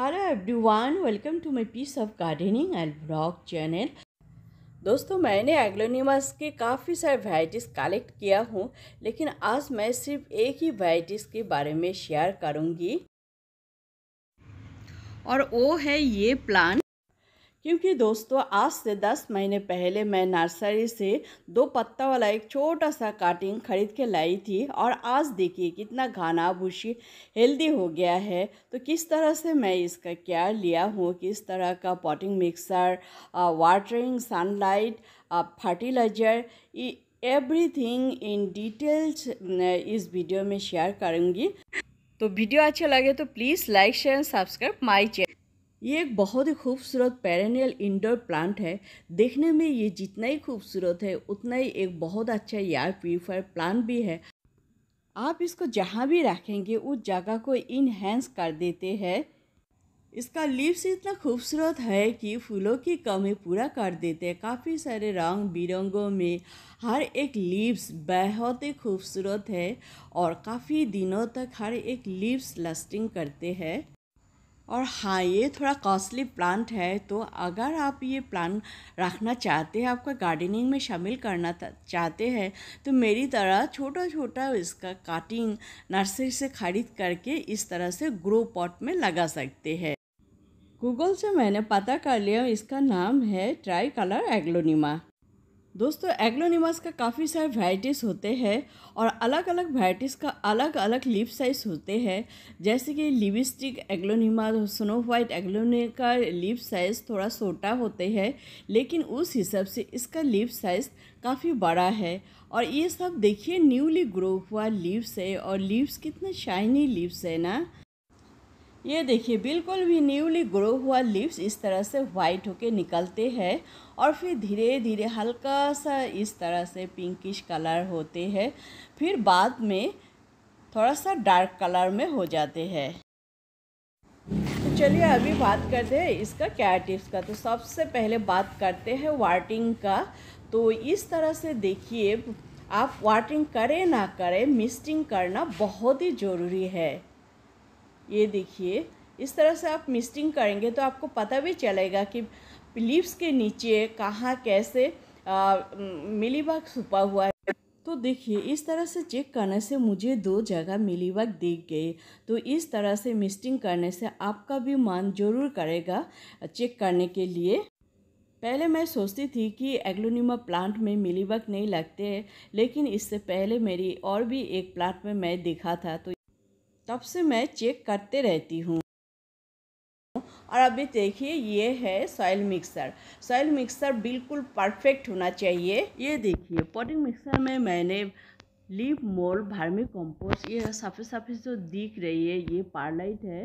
hello everyone welcome to my piece of gardening and blog channel दोस्तों मैंने एग्लोनिमस के काफ़ी सारे वैराइटीज़ कलेक्ट किया हूँ लेकिन आज मैं सिर्फ एक ही वैराइटीज़ के बारे में शेयर करूँगी और वो है ये प्लांट क्योंकि दोस्तों आज से दस महीने पहले मैं नर्सरी से दो पत्ता वाला एक छोटा सा काटिंग खरीद के लाई थी और आज देखिए कितना घाना भूसी हेल्दी हो गया है तो किस तरह से मैं इसका केयर लिया हूँ किस तरह का potting mixer watering sunlight fertiliser everything in details इस वीडियो में शेयर करूँगी तो वीडियो अच्छा लगे तो please like share subscribe my channel ये एक बहुत ही खूबसूरत पेरेनियल इंडोर प्लांट है देखने में ये जितना ही खूबसूरत है उतना ही एक बहुत अच्छा एयर प्यूरिफायर प्लांट भी है आप इसको जहाँ भी रखेंगे उस जगह को इनहेंस कर देते हैं इसका लीव्स इतना खूबसूरत है कि फूलों की कमी पूरा कर देते हैं काफ़ी सारे रंग बिरंगों में हर एक लीव्स बहुत ही खूबसूरत है और काफ़ी दिनों तक हर एक लीव्स लास्टिंग करते हैं और हाँ ये थोड़ा कॉस्टली प्लांट है तो अगर आप ये प्लांट रखना चाहते हैं आपका गार्डनिंग में शामिल करना चाहते हैं तो मेरी तरह छोटा छोटा इसका काटिंग नर्सरी से खरीद करके इस तरह से ग्रो पॉट में लगा सकते हैं गूगल से मैंने पता कर लिया इसका नाम है ट्राई कलर एग्लोनिमा दोस्तों एग्लोनिमस का काफ़ी सारे वैराइटीज़ होते हैं और अलग अलग वैराइटीज़ का अलग अलग लीफ साइज होते हैं जैसे कि लिविस्टिक एग्लोनिमा स्नो वाइट एग्लोने का लीफ साइज थोड़ा छोटा होते हैं लेकिन उस हिसाब से इसका लीफ साइज काफ़ी बड़ा है और ये सब देखिए न्यूली ग्रो हुआ लीव्स है और लीव्स कितने शाइनी लीव्स है ना ये देखिए बिल्कुल भी न्यूली ग्रो हुआ लीव्स इस तरह से वाइट होके निकलते हैं और फिर धीरे धीरे हल्का सा इस तरह से पिंकिश कलर होते हैं फिर बाद में थोड़ा सा डार्क कलर में हो जाते हैं तो चलिए अभी बात करते हैं इसका क्या टिप्स का तो सबसे पहले बात करते हैं वाटिंग का तो इस तरह से देखिए आप वाटिंग करें ना करें मिस्टिंग करना बहुत ही ज़रूरी है ये देखिए इस तरह से आप मिस्टिंग करेंगे तो आपको पता भी चलेगा कि लिप्स के नीचे कहाँ कैसे मिलीबाग छुपा हुआ है तो देखिए इस तरह से चेक करने से मुझे दो जगह मिलीबाग दिख गई तो इस तरह से मिस्टिंग करने से आपका भी मन जरूर करेगा चेक करने के लिए पहले मैं सोचती थी कि एग्लोनिमा प्लांट में मिलीबग नहीं लगते हैं लेकिन इससे पहले मेरी और भी एक प्लांट में मैं देखा था तो तब से मैं चेक करते रहती हूँ और अभी देखिए ये है सॉइल मिक्सर सॉइल मिक्सर बिल्कुल परफेक्ट होना चाहिए ये देखिए पॉटिंग मिक्सर में मैंने लीप मोल भार्मी कंपोस्ट ये सफ़ेद सफ़ेद जो दिख रही है ये पार्लाइट है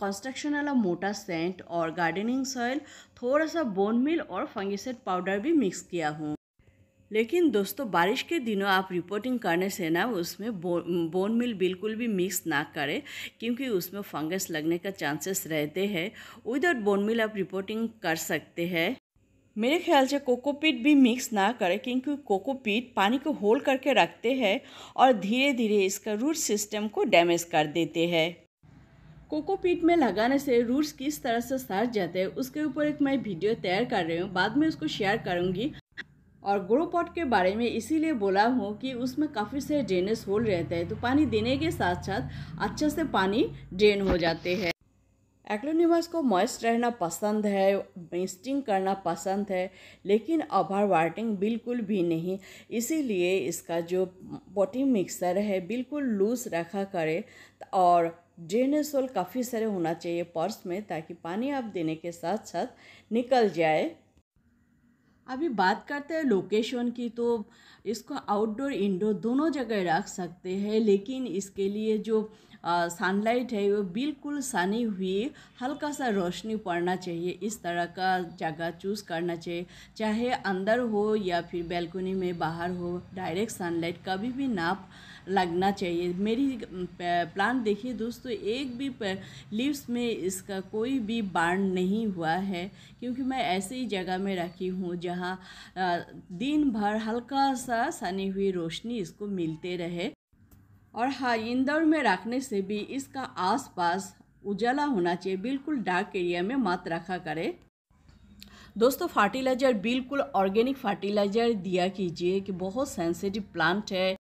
कंस्ट्रक्शन वाला मोटा सेंट और गार्डनिंग सॉइल थोड़ा सा बोन मिल और फंगिसाइड पाउडर भी मिक्स किया हूँ लेकिन दोस्तों बारिश के दिनों आप रिपोर्टिंग करने से ना उसमें बो, बोन मिल बिल्कुल भी मिक्स ना करें क्योंकि उसमें फंगस लगने का चांसेस रहते हैं विदाउट बोन मिल आप रिपोर्टिंग कर सकते हैं मेरे ख्याल से कोकोपीट भी मिक्स ना करें क्योंकि कोकोपीट पानी को होल्ड करके रखते हैं और धीरे धीरे इसका रूट सिस्टम को डैमेज कर देते हैं कोकोपीट में लगाने से रूट्स किस तरह से सड़ जाते हैं उसके ऊपर एक मैं वीडियो तैयार कर रही हूँ बाद में उसको शेयर करूँगी और पॉट के बारे में इसीलिए बोला हूँ कि उसमें काफ़ी से ड्रेनेज होल रहते हैं तो पानी देने के साथ साथ अच्छे से पानी ड्रेन हो जाते हैं एक्लोनिमस को मॉइस्ट रहना पसंद है मिस्टिंग करना पसंद है लेकिन ओवर वाटिंग बिल्कुल भी नहीं इसीलिए इसका जो पोटिंग मिक्सर है बिल्कुल लूज रखा करे और ड्रेनेज होल काफ़ी सारे होना चाहिए पर्स में ताकि पानी आप देने के साथ साथ निकल जाए अभी बात करते हैं लोकेशन की तो इसको आउटडोर इंडोर दोनों जगह रख सकते हैं लेकिन इसके लिए जो सनलाइट है वो बिल्कुल सनी हुई हल्का सा रोशनी पड़ना चाहिए इस तरह का जगह चूज़ करना चाहिए चाहे अंदर हो या फिर बैल्कनी में बाहर हो डायरेक्ट सनलाइट कभी भी ना लगना चाहिए मेरी प्लांट देखिए दोस्तों एक भी लीव्स में इसका कोई भी बाढ़ नहीं हुआ है क्योंकि मैं ऐसे ही जगह में रखी हूँ जहाँ दिन भर हल्का सा सनी हुई रोशनी इसको मिलते रहे और हाँ इंदौर में रखने से भी इसका आसपास उजाला होना चाहिए बिल्कुल डार्क एरिया में मत रखा करें दोस्तों फर्टिलाइज़र बिल्कुल ऑर्गेनिक फर्टिलाइज़र दिया कीजिए कि बहुत सेंसिटिव प्लांट है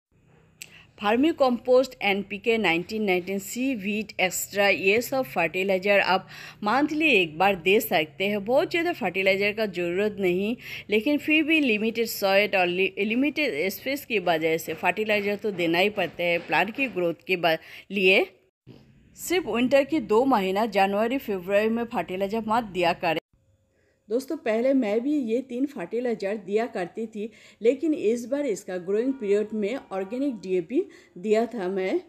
फार्मी compost N P K nineteen nineteen seaweed extra ये सब फर्टिलाइज़र आप मंथली एक बार दे सकते हैं बहुत ज़्यादा फर्टिलाइज़र का ज़रूरत नहीं लेकिन फिर भी लिमिटेड सॉइट और लिमिटेड स्पेस की वजह से फर्टिलाइज़र तो देना ही पड़ता है प्लांट की ग्रोथ के लिए सिर्फ विंटर के दो महीना जनवरी फेबर में फर्टिलाइज़र मत दिया करें दोस्तों पहले मैं भी ये तीन फर्टिलाइजर दिया करती थी लेकिन इस बार इसका ग्रोइंग पीरियड में ऑर्गेनिक डीएपी दिया था मैं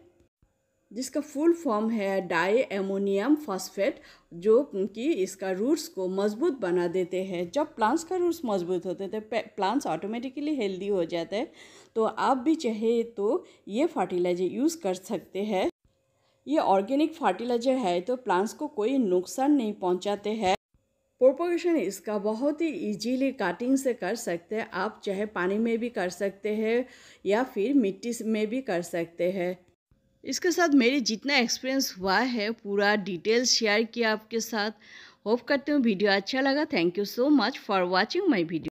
जिसका फुल फॉर्म है डाई एमोनियम फॉस्फेट जो कि इसका रूट्स को मजबूत बना देते हैं जब प्लांट्स का रूट्स मजबूत होते तो प्लांट्स ऑटोमेटिकली हेल्दी हो जाते हैं तो आप भी चाहे तो ये फर्टिलाइजर यूज़ कर सकते हैं ये ऑर्गेनिक फर्टिलाइजर है तो प्लांट्स को कोई नुकसान नहीं पहुँचाते हैं प्रोपोगेशन इसका बहुत ही इजीली काटिंग से कर सकते हैं आप चाहे पानी में भी कर सकते हैं या फिर मिट्टी में भी कर सकते हैं इसके साथ मेरी जितना एक्सपीरियंस हुआ है पूरा डिटेल शेयर किया आपके साथ होप करती हूँ वीडियो अच्छा लगा thank you so much for watching my video